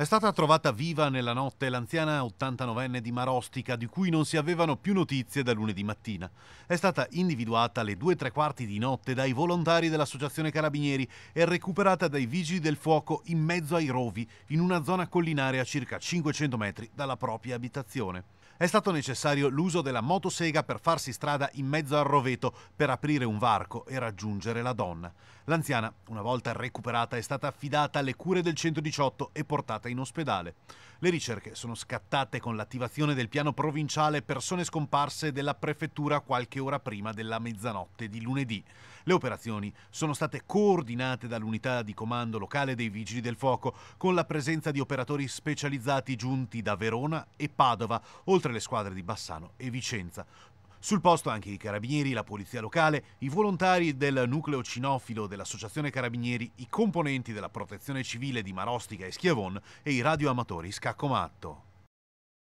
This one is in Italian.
È stata trovata viva nella notte l'anziana 89enne di Marostica, di cui non si avevano più notizie da lunedì mattina. È stata individuata alle 2 tre quarti di notte dai volontari dell'Associazione Carabinieri e recuperata dai vigili del fuoco in mezzo ai rovi, in una zona collinare a circa 500 metri dalla propria abitazione. È stato necessario l'uso della motosega per farsi strada in mezzo al roveto per aprire un varco e raggiungere la donna. L'anziana, una volta recuperata, è stata affidata alle cure del 118 e portata in ospedale. Le ricerche sono scattate con l'attivazione del piano provinciale persone scomparse della prefettura qualche ora prima della mezzanotte di lunedì. Le operazioni sono state coordinate dall'unità di comando locale dei Vigili del Fuoco, con la presenza di operatori specializzati giunti da Verona e Padova, oltre oltre le squadre di Bassano e Vicenza. Sul posto anche i carabinieri, la polizia locale, i volontari del nucleo cinofilo dell'associazione carabinieri, i componenti della protezione civile di Marostica e Schiavon e i radioamatori Scaccomatto.